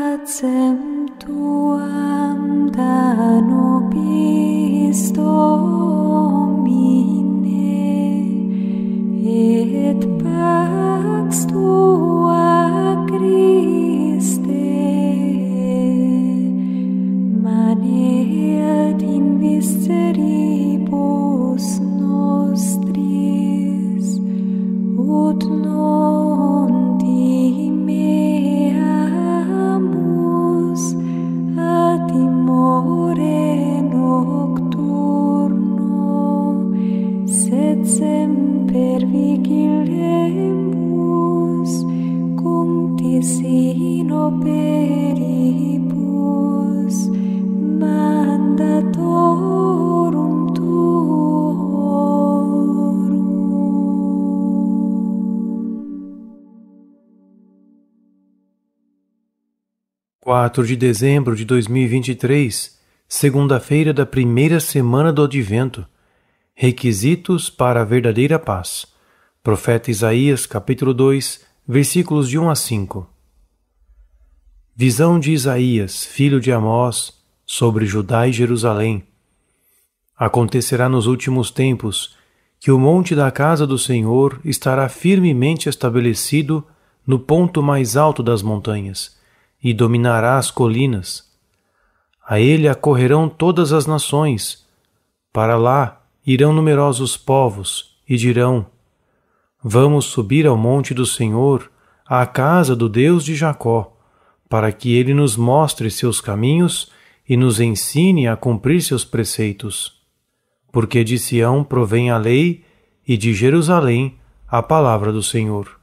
pacem tuam da nobis tuam. semper vigilemus cum tisi in operibus Quatro de dezembro de 2023, segunda-feira da primeira semana do Advento Requisitos para a verdadeira paz. Profeta Isaías, capítulo 2, versículos de 1 a 5. Visão de Isaías, filho de Amós, sobre Judá e Jerusalém. Acontecerá nos últimos tempos que o monte da casa do Senhor estará firmemente estabelecido no ponto mais alto das montanhas e dominará as colinas. A ele acorrerão todas as nações. Para lá irão numerosos povos e dirão: Vamos subir ao monte do Senhor, à casa do Deus de Jacó, para que ele nos mostre seus caminhos e nos ensine a cumprir seus preceitos. Porque de Sião provém a lei e de Jerusalém a palavra do Senhor.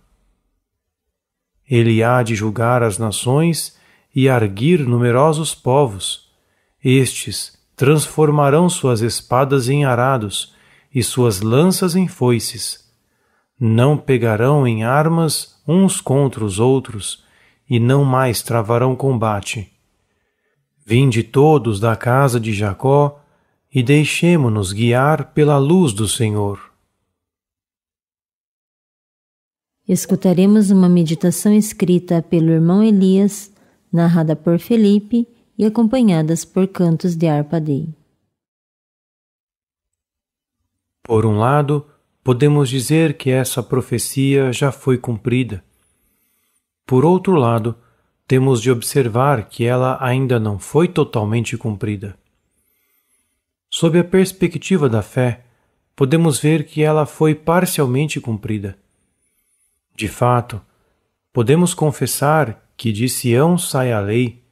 Ele há de julgar as nações e arguir numerosos povos. Estes transformarão suas espadas em arados e suas lanças em foices. Não pegarão em armas uns contra os outros e não mais travarão combate. Vinde todos da casa de Jacó e deixemo-nos guiar pela luz do Senhor. Escutaremos uma meditação escrita pelo irmão Elias, narrada por Felipe e acompanhadas por cantos de arpadei. Por um lado, podemos dizer que essa profecia já foi cumprida. Por outro lado, temos de observar que ela ainda não foi totalmente cumprida. Sob a perspectiva da fé, podemos ver que ela foi parcialmente cumprida. De fato, podemos confessar que de Sião sai a lei,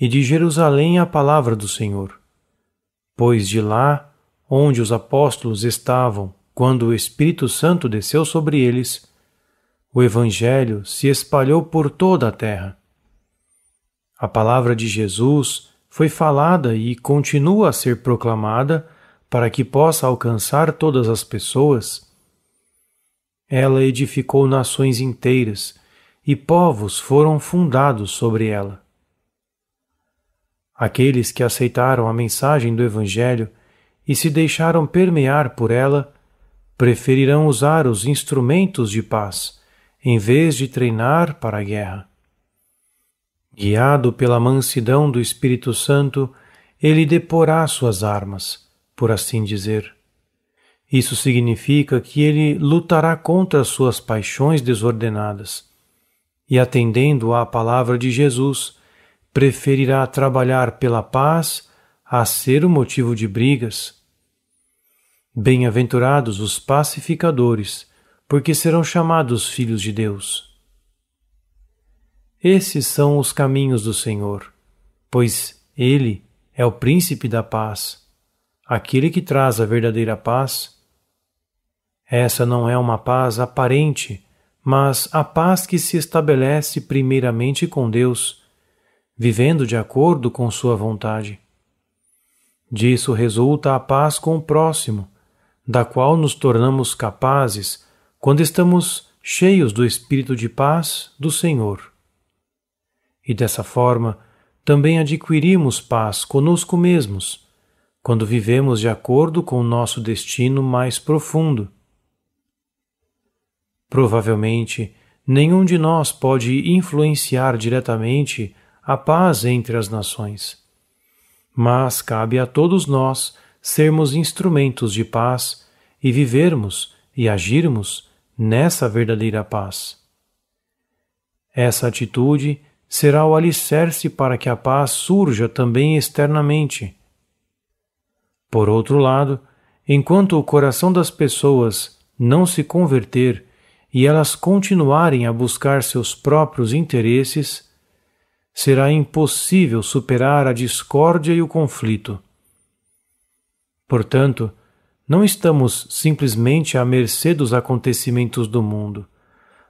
e de Jerusalém a palavra do Senhor. Pois de lá, onde os apóstolos estavam quando o Espírito Santo desceu sobre eles, o Evangelho se espalhou por toda a terra. A palavra de Jesus foi falada e continua a ser proclamada para que possa alcançar todas as pessoas. Ela edificou nações inteiras e povos foram fundados sobre ela. Aqueles que aceitaram a mensagem do Evangelho e se deixaram permear por ela, preferirão usar os instrumentos de paz em vez de treinar para a guerra. Guiado pela mansidão do Espírito Santo, ele deporá suas armas, por assim dizer. Isso significa que ele lutará contra suas paixões desordenadas. E atendendo à palavra de Jesus, preferirá trabalhar pela paz a ser o motivo de brigas. Bem-aventurados os pacificadores, porque serão chamados filhos de Deus. Esses são os caminhos do Senhor, pois Ele é o príncipe da paz, aquele que traz a verdadeira paz. Essa não é uma paz aparente, mas a paz que se estabelece primeiramente com Deus vivendo de acordo com sua vontade. Disso resulta a paz com o próximo, da qual nos tornamos capazes quando estamos cheios do espírito de paz do Senhor. E dessa forma, também adquirimos paz conosco mesmos, quando vivemos de acordo com o nosso destino mais profundo. Provavelmente, nenhum de nós pode influenciar diretamente a paz entre as nações. Mas cabe a todos nós sermos instrumentos de paz e vivermos e agirmos nessa verdadeira paz. Essa atitude será o alicerce para que a paz surja também externamente. Por outro lado, enquanto o coração das pessoas não se converter e elas continuarem a buscar seus próprios interesses, será impossível superar a discórdia e o conflito. Portanto, não estamos simplesmente à mercê dos acontecimentos do mundo,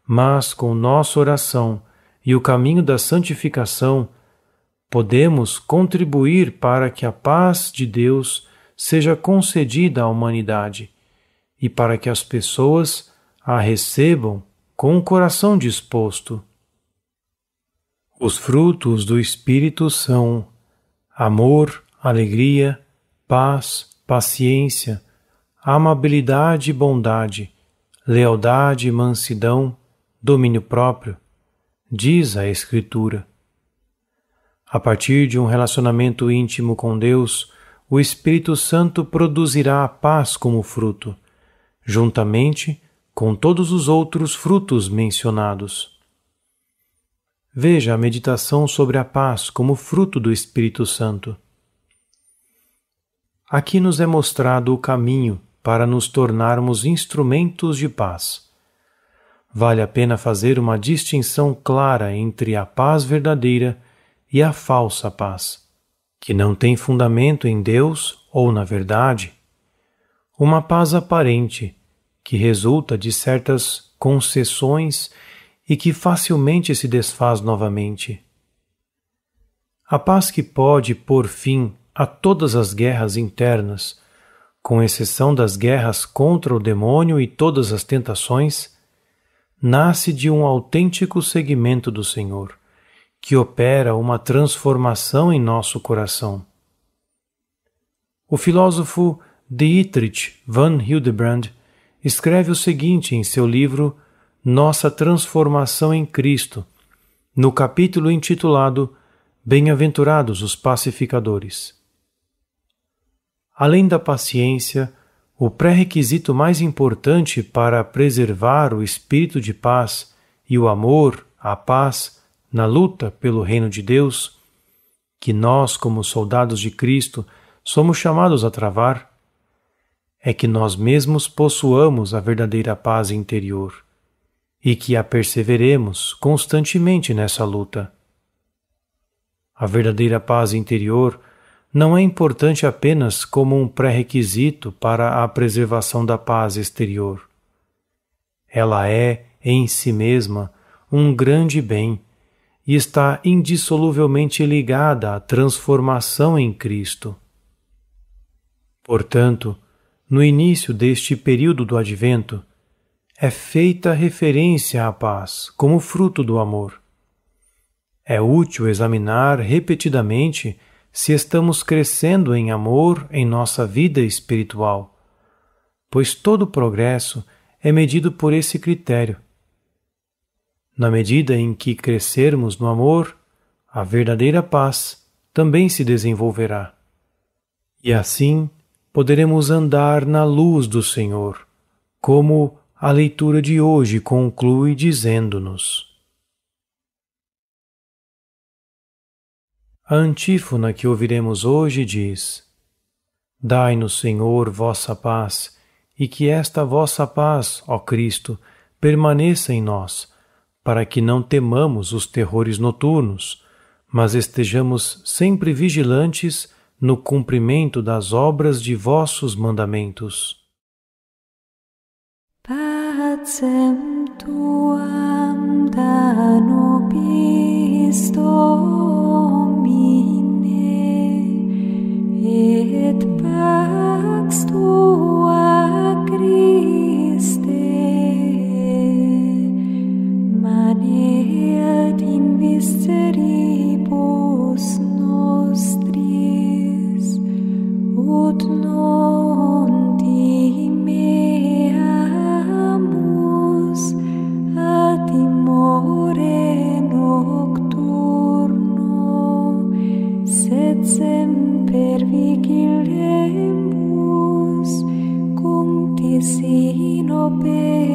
mas com nossa oração e o caminho da santificação, podemos contribuir para que a paz de Deus seja concedida à humanidade e para que as pessoas a recebam com o coração disposto. Os frutos do Espírito são amor, alegria, paz, paciência, amabilidade e bondade, lealdade e mansidão, domínio próprio, diz a Escritura. A partir de um relacionamento íntimo com Deus, o Espírito Santo produzirá a paz como fruto, juntamente com todos os outros frutos mencionados. Veja a meditação sobre a paz como fruto do Espírito Santo. Aqui nos é mostrado o caminho para nos tornarmos instrumentos de paz. Vale a pena fazer uma distinção clara entre a paz verdadeira e a falsa paz, que não tem fundamento em Deus ou na verdade. Uma paz aparente, que resulta de certas concessões e que facilmente se desfaz novamente. A paz que pode pôr fim a todas as guerras internas, com exceção das guerras contra o demônio e todas as tentações, nasce de um autêntico seguimento do Senhor, que opera uma transformação em nosso coração. O filósofo Dietrich van Hildebrand escreve o seguinte em seu livro nossa transformação em Cristo, no capítulo intitulado Bem-aventurados os pacificadores. Além da paciência, o pré-requisito mais importante para preservar o espírito de paz e o amor à paz na luta pelo reino de Deus, que nós, como soldados de Cristo, somos chamados a travar, é que nós mesmos possuamos a verdadeira paz interior e que a perseveremos constantemente nessa luta. A verdadeira paz interior não é importante apenas como um pré-requisito para a preservação da paz exterior. Ela é, em si mesma, um grande bem e está indissoluvelmente ligada à transformação em Cristo. Portanto, no início deste período do Advento, é feita referência à paz como fruto do amor. É útil examinar repetidamente se estamos crescendo em amor em nossa vida espiritual, pois todo progresso é medido por esse critério. Na medida em que crescermos no amor, a verdadeira paz também se desenvolverá. E assim poderemos andar na luz do Senhor, como a leitura de hoje conclui dizendo-nos: A antífona que ouviremos hoje diz: Dai-nos, Senhor, vossa paz, e que esta vossa paz, ó Cristo, permaneça em nós, para que não temamos os terrores noturnos, mas estejamos sempre vigilantes no cumprimento das obras de vossos mandamentos. sercem tu. be.